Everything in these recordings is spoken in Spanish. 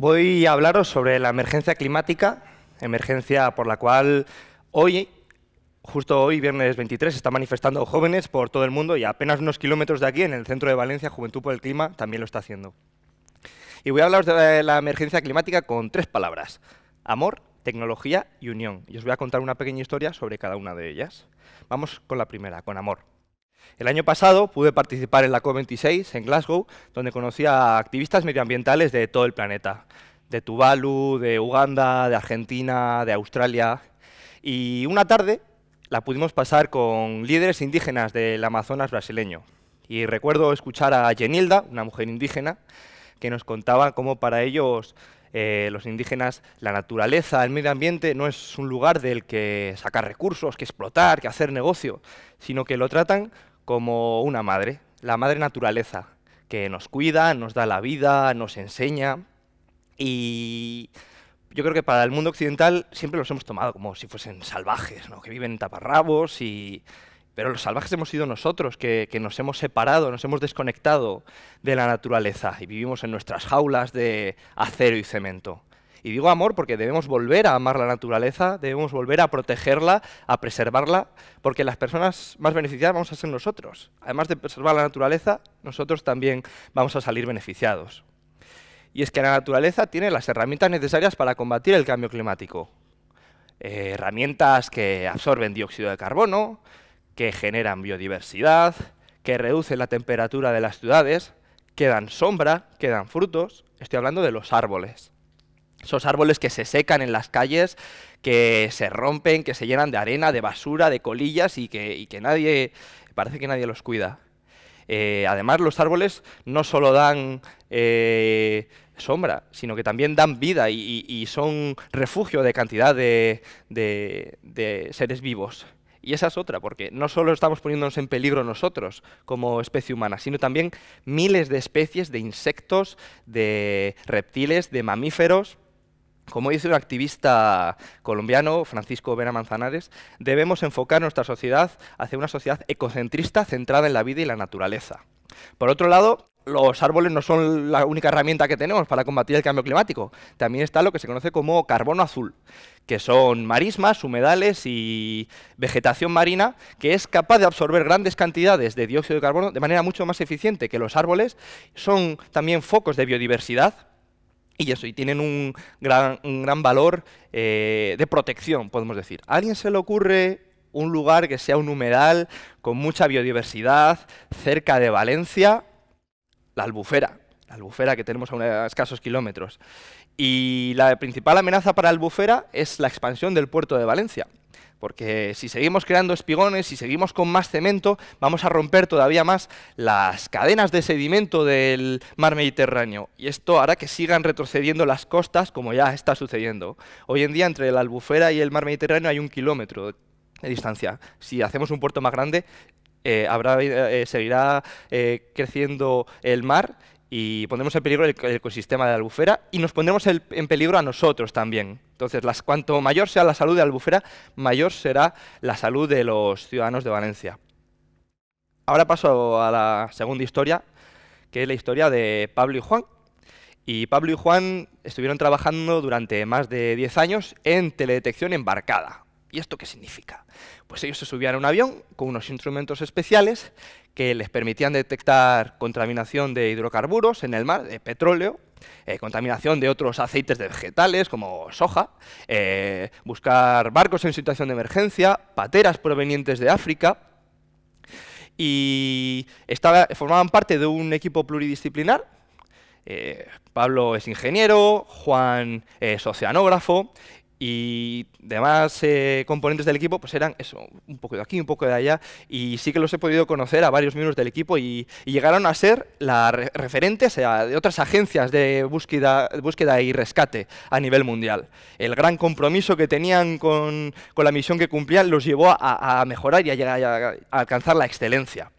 Voy a hablaros sobre la emergencia climática, emergencia por la cual hoy, justo hoy, viernes 23, se están manifestando jóvenes por todo el mundo y a apenas unos kilómetros de aquí, en el centro de Valencia, Juventud por el Clima también lo está haciendo. Y voy a hablaros de la emergencia climática con tres palabras, amor, tecnología y unión. Y os voy a contar una pequeña historia sobre cada una de ellas. Vamos con la primera, con amor. El año pasado pude participar en la COP26 en Glasgow, donde conocí a activistas medioambientales de todo el planeta, de Tuvalu, de Uganda, de Argentina, de Australia. Y una tarde la pudimos pasar con líderes indígenas del Amazonas brasileño. Y recuerdo escuchar a Jenilda, una mujer indígena, que nos contaba cómo para ellos, eh, los indígenas, la naturaleza, el medio ambiente no es un lugar del que sacar recursos, que explotar, que hacer negocio, sino que lo tratan como una madre, la madre naturaleza, que nos cuida, nos da la vida, nos enseña. Y yo creo que para el mundo occidental siempre los hemos tomado como si fuesen salvajes, ¿no? que viven en taparrabos y... Pero los salvajes hemos sido nosotros, que nos hemos separado, nos hemos desconectado de la naturaleza y vivimos en nuestras jaulas de acero y cemento. Y digo amor porque debemos volver a amar la naturaleza, debemos volver a protegerla, a preservarla, porque las personas más beneficiadas vamos a ser nosotros. Además de preservar la naturaleza, nosotros también vamos a salir beneficiados. Y es que la naturaleza tiene las herramientas necesarias para combatir el cambio climático. Eh, herramientas que absorben dióxido de carbono, que generan biodiversidad, que reducen la temperatura de las ciudades, que dan sombra, que dan frutos. Estoy hablando de los árboles. Esos árboles que se secan en las calles, que se rompen, que se llenan de arena, de basura, de colillas y que, nadie, parece que nadie los cuida. Eh, además, los árboles no solo dan eh, sombra, sino que también dan vida y, son refugio de cantidad de, de seres vivos. Y esa es otra, porque no solo estamos poniéndonos en peligro nosotros como especie humana, sino también miles de especies de insectos, de reptiles, de mamíferos, como dice un activista colombiano, Francisco Vera Manzanares, debemos enfocar nuestra sociedad hacia una sociedad ecocentrista centrada en la vida y la naturaleza. Por otro lado, los árboles no son la única herramienta que tenemos para combatir el cambio climático. También está lo que se conoce como carbono azul, que son marismas, humedales y vegetación marina que es capaz de absorber grandes cantidades de dióxido de carbono de manera mucho más eficiente que los árboles. Son también focos de biodiversidad y eso, y tienen un gran, valor eh, de protección, podemos decir. ¿A alguien se le ocurre un lugar que sea un humedal con mucha biodiversidad, cerca de Valencia? La albufera albufera que tenemos a, unos escasos kilómetros. Y la principal amenaza para la albufera es la expansión del puerto de Valencia. Porque si seguimos creando espigones, si seguimos con más cemento, vamos a romper todavía más las cadenas de sedimento del mar Mediterráneo. Y esto hará que sigan retrocediendo las costas como ya está sucediendo. Hoy en día entre la albufera y el mar Mediterráneo hay un kilómetro de distancia. Si hacemos un puerto más grande, eh, habrá, eh, seguirá eh, creciendo el mar y pondremos en peligro el ecosistema de la albufera y nos pondremos en peligro a nosotros también. Entonces, cuanto mayor sea la salud de la albufera, mayor será la salud de los ciudadanos de Valencia. Ahora paso a la segunda historia, que es la historia de Pablo y Juan. Y Pablo y Juan estuvieron trabajando durante más de 10 años en teledetección embarcada, ¿Y esto qué significa? Pues ellos se subían a un avión con unos instrumentos especiales que les permitían detectar contaminación de hidrocarburos en el mar, de petróleo, eh, contaminación de otros aceites de vegetales como soja, eh, buscar barcos en situación de emergencia, pateras provenientes de África, y estaba, formaban parte de un equipo pluridisciplinar. Eh, Pablo es ingeniero, Juan es oceanógrafo y demás eh, componentes del equipo pues eran eso, un poco de aquí, un poco de allá y sí que los he podido conocer a varios miembros del equipo y, llegaron a ser la referentes de otras agencias de búsqueda, búsqueda y rescate a nivel mundial. El gran compromiso que tenían con, la misión que cumplían los llevó a, mejorar y a, llegar, a alcanzar la excelencia.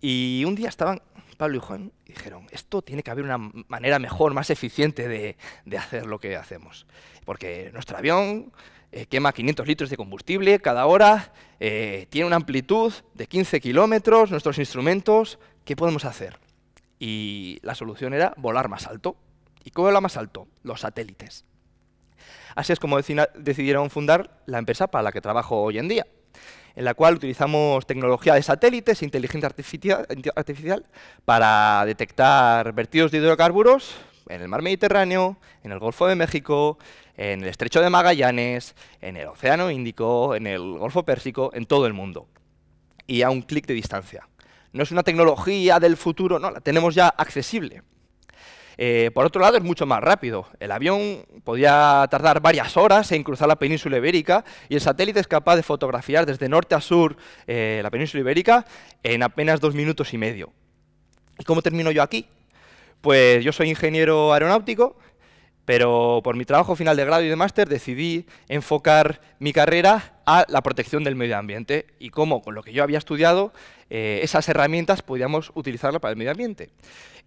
Y un día estaban Pablo y Juan dijeron, esto tiene que haber una manera mejor, más eficiente de, hacer lo que hacemos. Porque nuestro avión eh, quema 500 litros de combustible cada hora, eh, tiene una amplitud de 15 kilómetros, nuestros instrumentos, ¿qué podemos hacer? Y la solución era volar más alto. ¿Y cómo volar más alto? Los satélites. Así es como decidieron fundar la empresa para la que trabajo hoy en día, en la cual utilizamos tecnología de satélites e inteligencia artificial, para detectar vertidos de hidrocarburos en el mar Mediterráneo, en el Golfo de México, en el Estrecho de Magallanes, en el Océano Índico, en el Golfo Pérsico, en todo el mundo. Y a un clic de distancia. No es una tecnología del futuro, no, la tenemos ya accesible. Eh, por otro lado, es mucho más rápido. El avión podía tardar varias horas en cruzar la península ibérica y el satélite es capaz de fotografiar desde norte a sur eh, la península ibérica en apenas dos minutos y medio. ¿Y cómo termino yo aquí? Pues yo soy ingeniero aeronáutico pero por mi trabajo final de grado y de máster decidí enfocar mi carrera a la protección del medio ambiente y cómo con lo que yo había estudiado eh, esas herramientas podíamos utilizarlas para el medio ambiente.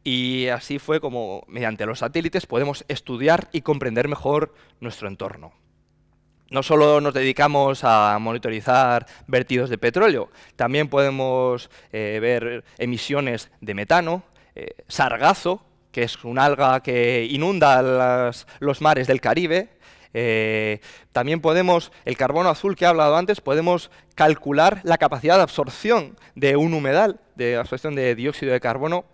Y así fue como mediante los satélites podemos estudiar y comprender mejor nuestro entorno. No solo nos dedicamos a monitorizar vertidos de petróleo, también podemos eh, ver emisiones de metano, eh, sargazo, que es un alga que inunda los mares del Caribe. Eh, también podemos, el carbono azul que he hablado antes, podemos calcular la capacidad de absorción de un humedal, de absorción de dióxido de carbono.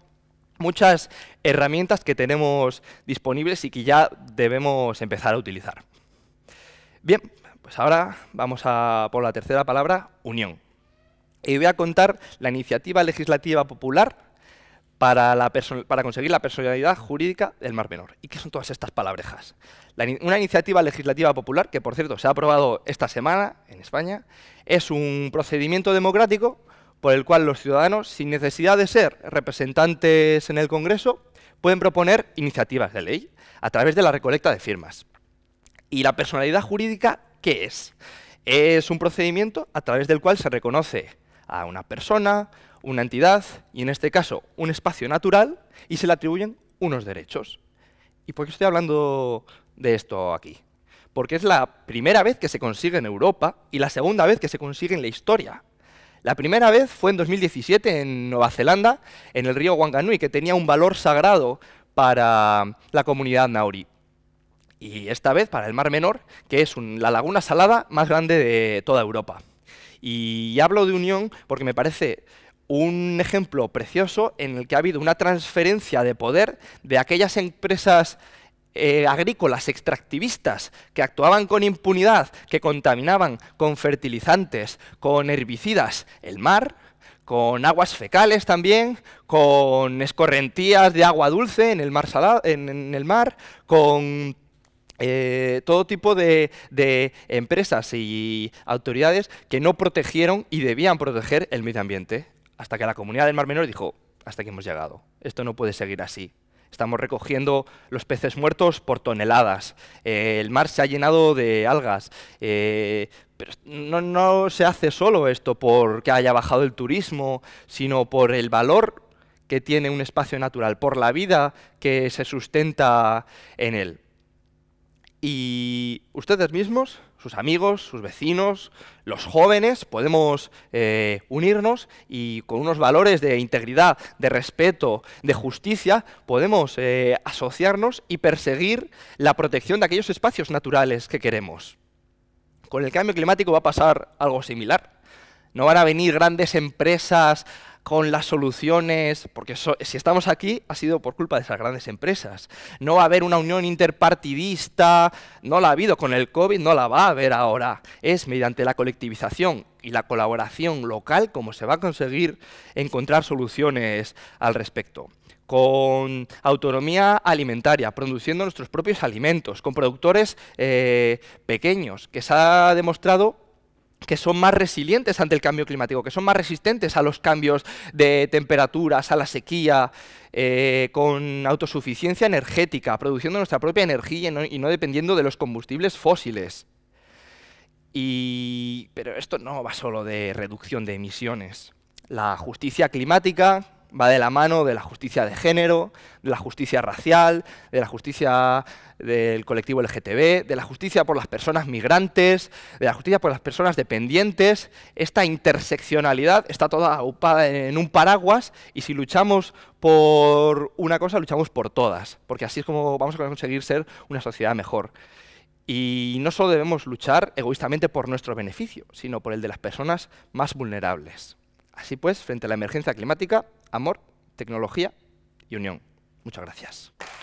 Muchas herramientas que tenemos disponibles y que ya debemos empezar a utilizar. Bien, pues ahora vamos a por la tercera palabra, unión. Y voy a contar la iniciativa legislativa popular para, para conseguir la personalidad jurídica del Mar Menor. ¿Y qué son todas estas palabrejas? una iniciativa legislativa popular, que por cierto se ha aprobado esta semana en España, es un procedimiento democrático por el cual los ciudadanos, sin necesidad de ser representantes en el Congreso, pueden proponer iniciativas de ley a través de la recolecta de firmas. ¿Y la personalidad jurídica qué es? Es un procedimiento a través del cual se reconoce a una persona, una entidad, y en este caso un espacio natural, y se le atribuyen unos derechos. ¿Y por qué estoy hablando de esto aquí? Porque es la primera vez que se consigue en Europa y la segunda vez que se consigue en la historia. La primera vez fue en 2017 en Nueva Zelanda, en el río Wanganui, que tenía un valor sagrado para la comunidad nauri. Y esta vez para el Mar Menor, que es la laguna salada más grande de toda Europa. Y hablo de unión porque me parece un ejemplo precioso en el que ha habido una transferencia de poder de aquellas empresas eh, agrícolas extractivistas que actuaban con impunidad, que contaminaban con fertilizantes, con herbicidas, el mar, con aguas fecales también, con escorrentías de agua dulce en el mar, en el mar con eh, todo tipo de, empresas y autoridades que no protegieron y debían proteger el medio ambiente, hasta que la comunidad del Mar Menor dijo, hasta que hemos llegado, esto no puede seguir así. Estamos recogiendo los peces muertos por toneladas, eh, el mar se ha llenado de algas, eh, pero no se hace solo esto porque haya bajado el turismo, sino por el valor que tiene un espacio natural, por la vida que se sustenta en él. Y ustedes mismos, sus amigos, sus vecinos, los jóvenes, podemos eh, unirnos y con unos valores de integridad, de respeto, de justicia, podemos eh, asociarnos y perseguir la protección de aquellos espacios naturales que queremos. Con el cambio climático va a pasar algo similar. No van a venir grandes empresas con las soluciones, porque si estamos aquí ha sido por culpa de esas grandes empresas. No va a haber una unión interpartidista, no la ha habido con el COVID, no la va a haber ahora. Es mediante la colectivización y la colaboración local como se va a conseguir encontrar soluciones al respecto con autonomía alimentaria, produciendo nuestros propios alimentos, con productores eh, pequeños, que se ha demostrado que son más resilientes ante el cambio climático, que son más resistentes a los cambios de temperaturas, a la sequía, eh, con autosuficiencia energética, produciendo nuestra propia energía y no, dependiendo de los combustibles fósiles. Y, pero esto no va solo de reducción de emisiones. La justicia climática, va de la mano de la justicia de género, de la justicia racial, de la justicia del colectivo LGTB, de la justicia por las personas migrantes, de la justicia por las personas dependientes. Esta interseccionalidad está toda en un paraguas y si luchamos por una cosa, luchamos por todas, porque así es como vamos a conseguir ser una sociedad mejor. Y no solo debemos luchar egoístamente por nuestro beneficio, sino por el de las personas más vulnerables. Así pues, frente a la emergencia climática, amor, tecnología y unión. Muchas gracias.